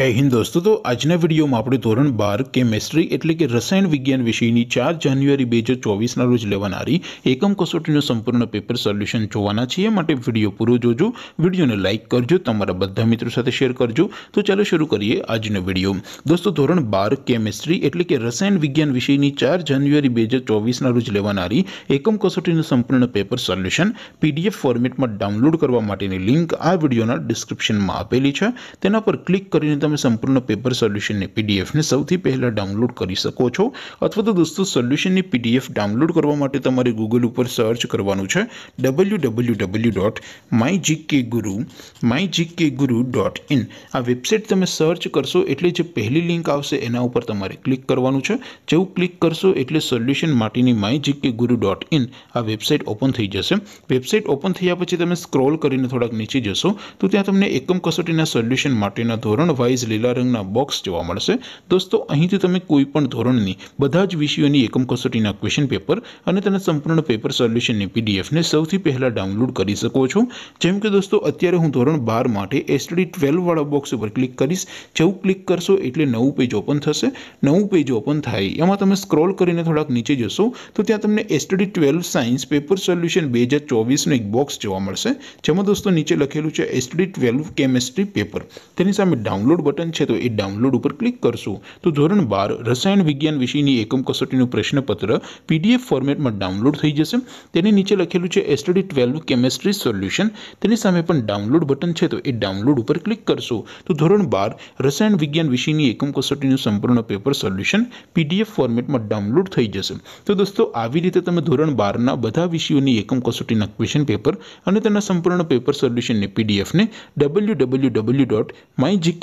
હે હિન્દ દોસ્તો તો આજ ને વિડિયો માં આપડે ધોરણ 12 કેમિસ્ટ્રી એટલે કે રસાયણ વિજ્ઞાન વિષય ની 4 જાન્યુઆરી 2024 ના રોજ લેવાણારી એકમ કસોટી નું સંપૂર્ણ પેપર સોલ્યુશન જોવાના છે એ માટે વિડિયો પૂરો જોજો વિડિયોને લાઈક કરજો તમારા બધા મિત્રો સાથે શેર કરજો તો ચાલો શરૂ કરીએ આજ નો વિડિયો દોસ્તો ધોરણ 12 કેમિસ્ટ્રી એટલે કે રસાયણ વિજ્ઞાન વિષય ની 4 જાન્યુઆરી 2024 ના રોજ લેવાણારી એકમ કસોટી નું સંપૂર્ણ પેપર સોલ્યુશન PDF ફોર્મેટ માં ડાઉનલોડ કરવા માટેની લિંક આ વિડિયો ના ડિસ્ક્રિપ્શન માં આપેલી છે તેના પર ક્લિક કરીને में संपूर्ण पेपर सॉल्यूशन ने पीडीएफ ने સૌથી પહેલો ડાઉનલોડ કરી શકો છો અથવા તો દોસ્તો સોલ્યુશન ની પીડીએફ ડાઉનલોડ કરવા માટે તમારે Google ઉપર સર્ચ કરવાનું છે www.mygkguru mygkguru.in આ વેબસાઈટ તમે સર્ચ કરશો એટલે જે પહેલી લિંક આવશે એના ઉપર તમારે ક્લિક કરવાનું છે જેવું ક્લિક કરશો એટલે સોલ્યુશન માટેની mygkguru.in આ વેબસાઈટ ઓપન થઈ જશે વેબસાઈટ ઓપન થઈયા પછી તમે સ્ક્રોલ કરીને થોડક નીચે જશો તો ત્યાં તમને એકમ કસોટીના સોલ્યુશન માટેનું ધોરણ એઝ લિલા રંગના બોક્સ જોવા મળશે દોસ્તો અહીંથી તમે કોઈપણ ધોરણની બધા જ વિષયોની એકમ કસોટીના ક્વેશ્ચન પેપર અને તેના સંપૂર્ણ પેપર સોલ્યુશન ની પીડીએફ ને સૌથી પહેલા ડાઉનલોડ કરી શકો છો જેમ કે દોસ્તો અત્યારે હું ધોરણ 12 માટે STD 12 વાળો બોક્સ પર ક્લિક કરશો જેવ ક્લિક કરશો એટલે નવું પેજ ઓપન થશે નવું પેજ ઓપન થાય એમાં તમે સ્ક્રોલ કરીને થોડક નીચે જશો તો ત્યાં તમને STD 12 સાયન્સ પેપર સોલ્યુશન 2024 નો એક બોક્સ જોવા મળશે જેમ કે દોસ્તો નીચે લખેલું છે STD 12 કેમિસ્ટ્રી પેપર તેની સામે ડાઉનલોડ બટન છે તો ઈ ડાઉનલોડ ઉપર ક્લિક કરશું તો ધોરણ 12 રસાયણ વિજ્ઞાન વિષયની એકમ કસોટીનું પ્રશ્નપત્ર પીડીએફ ફોર્મેટમાં ડાઉનલોડ થઈ જશે તેની નીચે લખેલું છે સ્ટડી 12 નું કેમિસ્ટ્રી સોલ્યુશન તેની સામે પણ ડાઉનલોડ બટન છે તો ઈ ડાઉનલોડ ઉપર ક્લિક કરશું તો ધોરણ 12 રસાયણ વિજ્ઞાન વિષયની એકમ કસોટીનું સંપૂર્ણ પેપર સોલ્યુશન પીડીએફ ફોર્મેટમાં ડાઉનલોડ થઈ જશે તો દોસ્તો આવી રીતે તમે ધોરણ 12 ના બધા વિષયોની એકમ કસોટીના ક્વેશ્ચન પેપર અને તેના સંપૂર્ણ પેપર સોલ્યુશન ને પીડીએફ ને www.mygk